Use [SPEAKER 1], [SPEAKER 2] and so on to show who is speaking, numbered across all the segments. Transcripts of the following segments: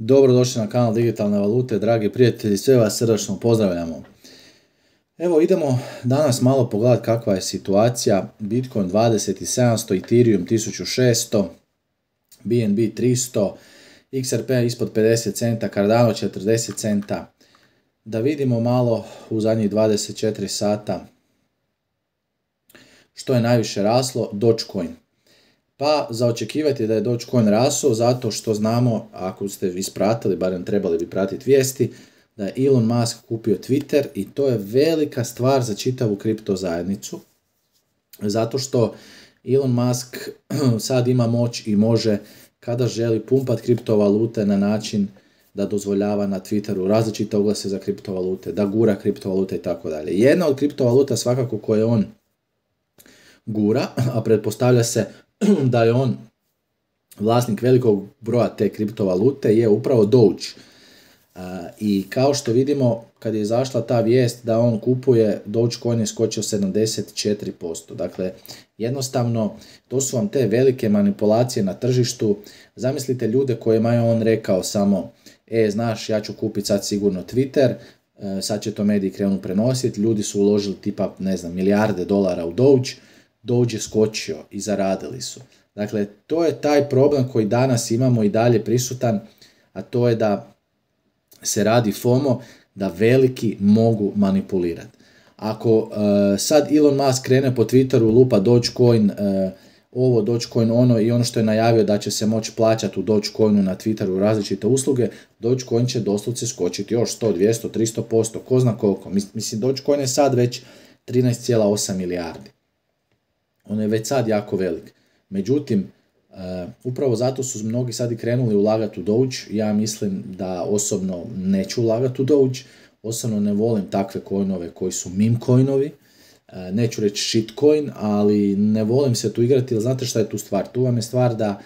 [SPEAKER 1] Dobrodošli na kanal Digitalne valute, dragi prijatelji, sve vas srdačno pozdravljamo. Evo idemo danas malo pogledati kakva je situacija. Bitcoin 2700, Ethereum 1600, BNB 300, XRP ispod 50 centa, Cardano 40 centa. Da vidimo malo u zadnjih 24 sata što je najviše raslo, Dogecoin pa zaočekivati da je Dogecoin raso zato što znamo, ako ste ispratili, barem trebali bi pratiti vijesti, da je Elon Musk kupio Twitter i to je velika stvar za čitavu kripto zajednicu. Zato što Elon Musk sad ima moć i može kada želi pumpati kriptovalute na način da dozvoljava na Twitteru različite oglase za kriptovalute, da gura kriptovalute i tako dalje. Jedna od kriptovaluta svakako koje on gura, a pretpostavlja se da je on vlasnik velikog broja te kriptovalute je upravo Doge. E, I kao što vidimo, kad je izašla ta vijest da on kupuje, Dogecoin je skočio 74%. Dakle, jednostavno, to su vam te velike manipulacije na tržištu. Zamislite ljude kojima je on rekao samo, e, znaš, ja ću kupiti sad sigurno Twitter, e, sad će to mediji krenu prenositi, ljudi su uložili tipa, ne znam, milijarde dolara u Doge, dođe skočio i zaradili su. Dakle, to je taj problem koji danas imamo i dalje prisutan, a to je da se radi FOMO, da veliki mogu manipulirati. Ako e, sad Elon Musk krene po Twitteru, lupa Dogecoin, e, ovo Dogecoin ono i ono što je najavio da će se moći plaćati u Dogecoinu na Twitteru različite usluge, Dogecoin će doslovce skočiti još 100, 200, 300%, ko zna koliko. Mislim, Dogecoin je sad već 13,8 milijardi on je već sad jako velik. Međutim, e, upravo zato su mnogi sad i krenuli ulagati u Doge, ja mislim da osobno neću ulagati u Doge, osobno ne volim takve coinove koji su meme coinovi, e, neću reći shitcoin, ali ne volim se tu igrati, jer znate šta je tu stvar? Tu vam je stvar da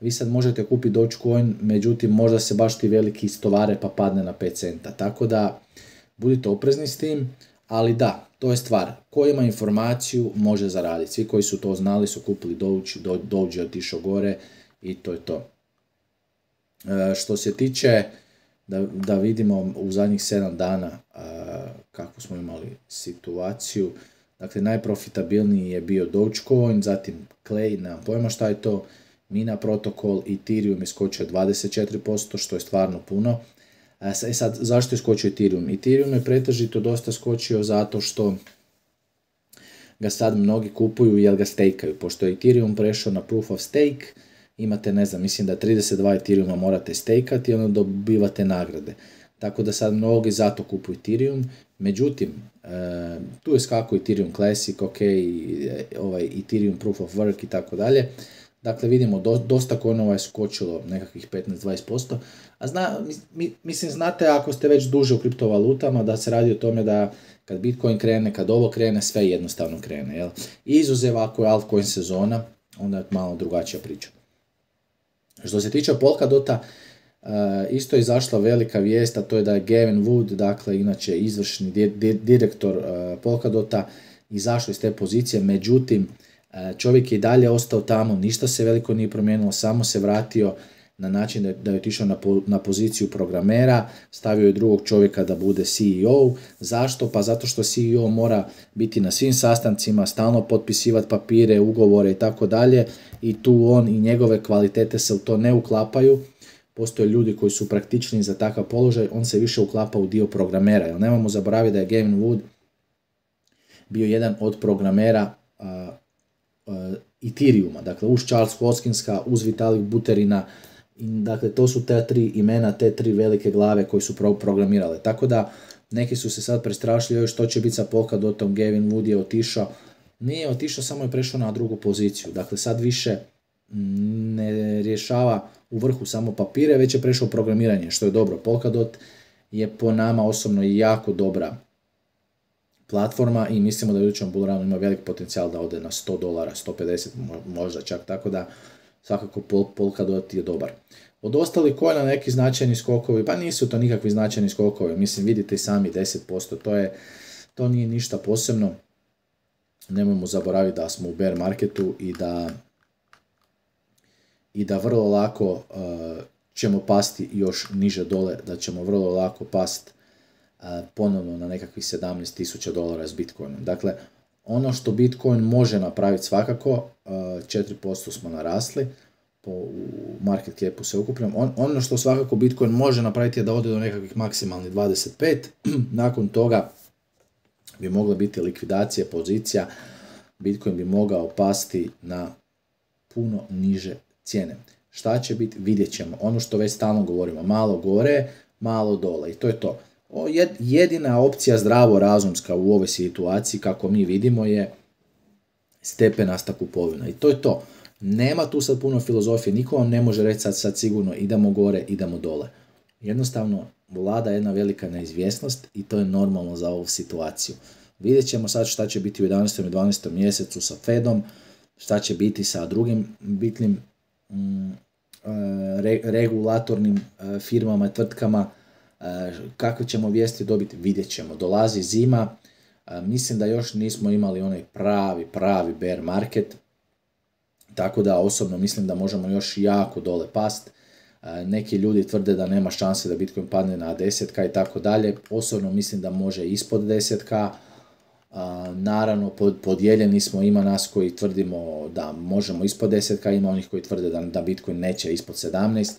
[SPEAKER 1] vi sad možete kupiti Dogecoin, međutim možda se baš ti veliki istovare pa padne na 5 centa. Tako da budite oprezni s tim, ali da, to je stvar. Ko ima informaciju može zaraditi. Svi koji su to znali su kupili Doge Doge otišao gore i to je to. E, što se tiče, da, vidimo u zadnjih 7 dana e, kako smo imali situaciju. Dakle, najprofitabilniji je bio Dogecoin, zatim Clay, nemam pojma šta je to, Mina protokol, Ethereum je skočio 24%, što je stvarno puno. E, sad, zašto je skočio Ethereum? Ethereum je pretežito dosta skočio zato što ga sad mnogi kupuju jer ga stejkaju. Pošto je Ethereum prešao na proof of stake, imate, ne znam, mislim da 32 Ethereuma morate stejkati i onda dobivate nagrade. Tako da sad mnogi zato kupuju Ethereum. Međutim, e, tu je skako Ethereum Classic, ok, e, ovaj Ethereum Proof of Work i tako dalje. Dakle, vidimo, dosta konova je skočilo nekakvih 15-20%, a zna, mislim, znate ako ste već duže u kriptovalutama da se radi o tome da kad Bitcoin krene, kad ovo krene, sve jednostavno krene. Jel? Izuzev ako je altcoin sezona, onda je malo drugačija priča. Što se tiče Polkadota, e, isto je izašla velika vijest, a to je da je Gavin Wood, dakle inače izvršni direktor e, Polkadota, izašao iz te pozicije, međutim e, čovjek je i dalje ostao tamo, ništa se veliko nije promijenilo, samo se vratio na način da je, otišao na, poziciju programera, stavio je drugog čovjeka da bude CEO. Zašto? Pa zato što CEO mora biti na svim sastancima, stalno potpisivati papire, ugovore i tako dalje i tu on i njegove kvalitete se u to ne uklapaju. Postoje ljudi koji su praktični za takav položaj, on se više uklapa u dio programera. Jer nemamo zaboraviti da je Gavin Wood bio jedan od programera ethereum a, dakle uz Charles Hoskinska, uz Vitalik Buterina, Dakle, to su te tri imena, te tri velike glave koji su pro programirale. Tako da, neki su se sad prestrašili, što će biti sa tom Gavin Wood je otišao. Nije otišao, samo je prešao na drugu poziciju. Dakle, sad više mm, ne rješava u vrhu samo papire, već je prešao programiranje, što je dobro. Polkadot je po nama osobno jako dobra platforma i mislimo da u idućem bullrunu ima velik potencijal da ode na 100 dolara, 150 možda čak, tako da svakako Pol, Polkadot je dobar. Od ostalih na neki značajni skokovi, pa nisu to nikakvi značajni skokovi, mislim vidite i sami 10%, to, je, to nije ništa posebno. Nemojmo zaboraviti da smo u bear marketu i da, i da vrlo lako uh, ćemo pasti još niže dole, da ćemo vrlo lako pasti uh, ponovno na nekakvih 17.000 dolara s Bitcoinom. Dakle, ono što Bitcoin može napraviti svakako, 4% uh, smo narasli po, u market capu se ukupljamo, ono što svakako Bitcoin može napraviti je da ode do nekakvih maksimalnih 25, nakon toga bi mogla biti likvidacija pozicija, Bitcoin bi mogao pasti na puno niže cijene. Šta će biti, vidjet ćemo. Ono što već stalno govorimo, malo gore, malo dole i to je to jedina opcija zdravo razumska u ovoj situaciji kako mi vidimo je stepenasta kupovina i to je to. Nema tu sad puno filozofije, niko vam ne može reći sad, sad sigurno idemo gore, idemo dole. Jednostavno vlada jedna velika neizvjesnost i to je normalno za ovu situaciju. Vidjet ćemo sad šta će biti u 11. i 12. mjesecu sa Fedom, šta će biti sa drugim bitnim mm, e, regulatornim e, firmama i tvrtkama, Kakve ćemo vijesti dobiti, vidjet ćemo. Dolazi zima, mislim da još nismo imali onaj pravi, pravi bear market, tako da osobno mislim da možemo još jako dole past. Neki ljudi tvrde da nema šanse da Bitcoin padne na 10k i tako dalje. Osobno mislim da može ispod 10k. Naravno, podijeljeni smo, ima nas koji tvrdimo da možemo ispod 10k, ima onih koji tvrde da Bitcoin neće ispod 17.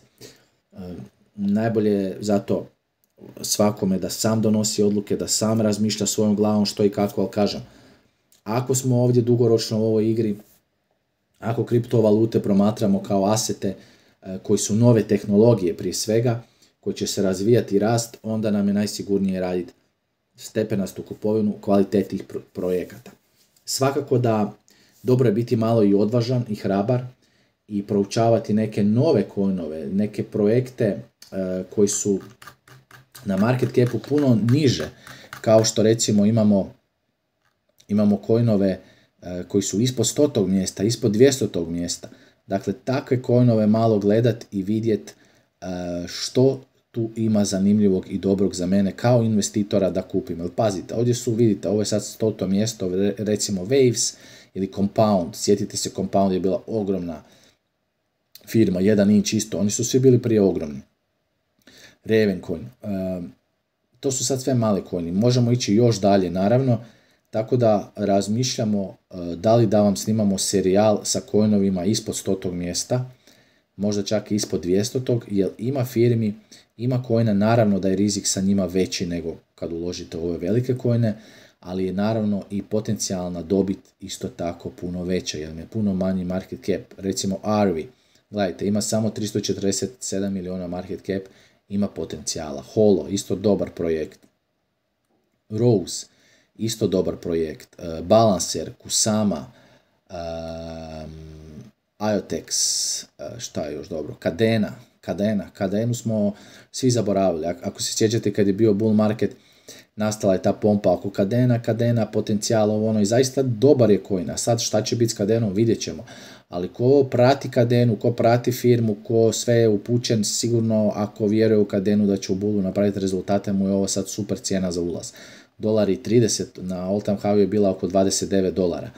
[SPEAKER 1] Najbolje zato svakome da sam donosi odluke, da sam razmišlja svojom glavom što i kako, ali kažem, ako smo ovdje dugoročno u ovoj igri, ako kriptovalute promatramo kao asete e, koji su nove tehnologije prije svega, koji će se razvijati rast, onda nam je najsigurnije raditi stepenastu kupovinu kvalitetnih projekata. Svakako da dobro je biti malo i odvažan i hrabar i proučavati neke nove kojnove, neke projekte e, koji su na market capu puno niže, kao što recimo imamo, imamo coinove e, koji su ispod 100. mjesta, ispod 200. mjesta. Dakle, takve coinove malo gledat i vidjet e, što tu ima zanimljivog i dobrog za mene kao investitora da kupim. Jer pazite, ovdje su, vidite, ovo je sad 100. mjesto, recimo Waves ili Compound. Sjetite se, Compound je bila ogromna firma, jedan inč isto, oni su svi bili prije ogromni. Ravencoin. To su sad sve male coini, možemo ići još dalje naravno, tako da razmišljamo e, da li da vam snimamo serijal sa coinovima ispod 100. mjesta, možda čak i ispod 200. jer ima firmi, ima coina, naravno da je rizik sa njima veći nego kad uložite ove velike coine, ali je naravno i potencijalna dobit isto tako puno veća, jer je puno manji market cap. Recimo Arvi, gledajte, ima samo 347 miliona market cap ima potencijala. Holo, isto dobar projekt. Rose, isto dobar projekt. E, Balancer, Kusama, Iotex, e, šta je još dobro, Kadena, Kadena, Kadenu smo svi zaboravili. Ako se sjećate kad je bio bull market, nastala je ta pompa oko kadena, kadena, potencijal ovo ono i zaista dobar je kojina. Sad šta će biti s kadenom vidjet ćemo. Ali ko prati kadenu, ko prati firmu, ko sve je upućen, sigurno ako vjeruje u kadenu da će u bulu napraviti rezultate, mu je ovo sad super cijena za ulaz. i 30 na Old Time je bila oko 29 dolara.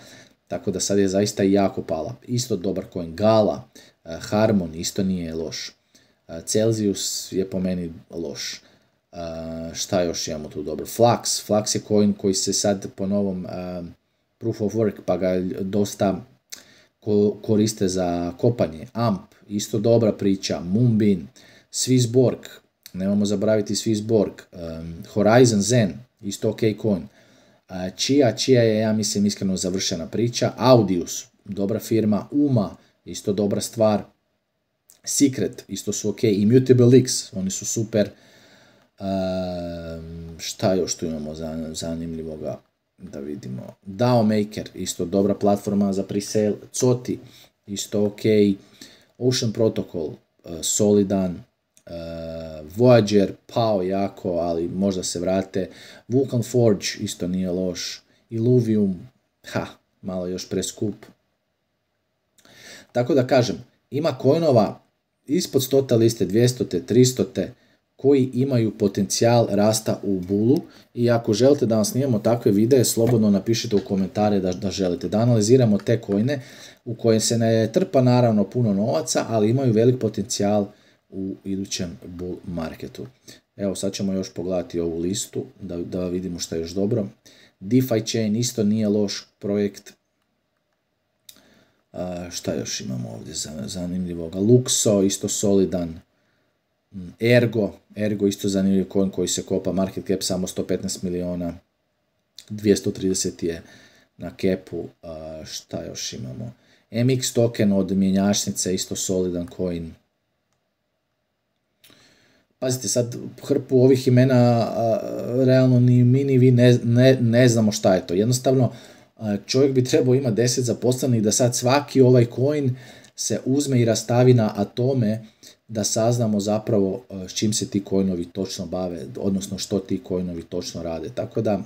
[SPEAKER 1] Tako da sad je zaista jako pala. Isto dobar coin. Gala, eh, Harmon isto nije loš. Eh, Celsius je po meni loš šta još imamo tu dobro? Flux. Flux je coin koji se sad po novom proof of work pa ga dosta koriste za kopanje. AMP, isto dobra priča. Moonbeam, Swissborg, nemamo zaboraviti Swissborg. Um, Horizon Zen, isto ok coin. Uh, Chia, Chia je ja mislim iskreno završena priča. Audius, dobra firma. Uma, isto dobra stvar. Secret, isto su ok. Immutable X, oni su super šta još tu imamo zanimljivoga da vidimo. DAO Maker, isto dobra platforma za presale. Coti, isto ok. Ocean Protocol, e, solidan. E, Voyager, pao jako, ali možda se vrate. Vulcan Forge, isto nije loš. Illuvium, ha, malo još preskup. Tako da kažem, ima coinova ispod 100 liste, 200, 300, koji imaju potencijal rasta u bulu i ako želite da vam snimamo takve videe, slobodno napišite u komentare da, da želite. Da analiziramo te kojne u koje se ne trpa naravno puno novaca, ali imaju velik potencijal u idućem bull marketu. Evo sad ćemo još pogledati ovu listu da, vidimo što je još dobro. DeFi Chain isto nije loš projekt. šta još imamo ovdje zanimljivoga? Luxo isto solidan. Ergo, Ergo isto zanimljiv coin koji se kopa, market cap samo 115 miliona, 230 je na kepu, šta još imamo? MX token od mjenjačnice, isto solidan coin. Pazite, sad hrpu ovih imena realno ni mi ni vi ne, znamo šta je to. Jednostavno, čovjek bi trebao imati 10 zaposlenih da sad svaki ovaj coin se uzme i rastavi na atome da saznamo zapravo e, s čim se ti kojnovi točno bave, odnosno što ti kojnovi točno rade. Tako da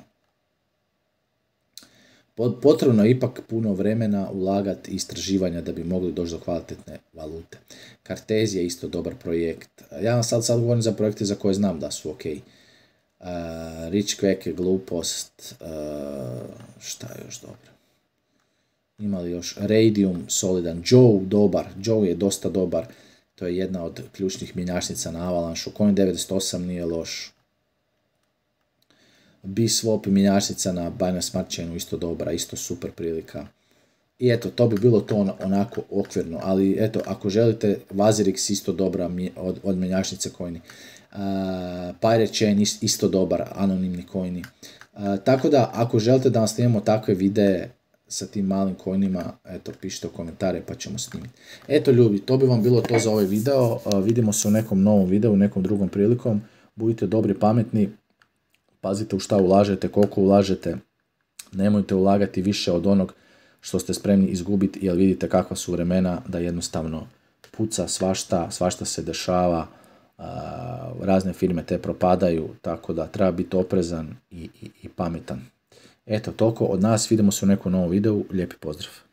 [SPEAKER 1] potrebno je ipak puno vremena ulagati istraživanja da bi mogli doći do kvalitetne valute. Kartez je isto dobar projekt. Ja vam sad, govorim za projekte za koje znam da su ok. E, Rich Quack je glupost, e, šta je još dobro? imali još Radium, solidan, Joe dobar, Joe je dosta dobar, to je jedna od ključnih mjenjačnica na Avalanšu. Coin 98 nije loš. B-Swap minjašnica na Binance Smart Chainu isto dobra, isto super prilika. I eto, to bi bilo to ono, onako okvirno, ali eto, ako želite, Vazirix isto dobra od, od mjenjačnice coini. Pirate Chain isto dobar, anonimni kojni. tako da, ako želite da vam snimamo takve videe, sa tim malim konjima, eto, pišite u komentare pa ćemo snimiti. Eto ljubi, to bi vam bilo to za ovaj video, vidimo se u nekom novom videu, u nekom drugom prilikom, budite dobri, pametni, pazite u šta ulažete, koliko ulažete, nemojte ulagati više od onog što ste spremni izgubiti, jer vidite kakva su vremena da jednostavno puca svašta, svašta se dešava, razne firme te propadaju, tako da treba biti oprezan i, i pametan. Eto, toliko od nas. Vidimo se u nekom novom videu. Lijepi pozdrav!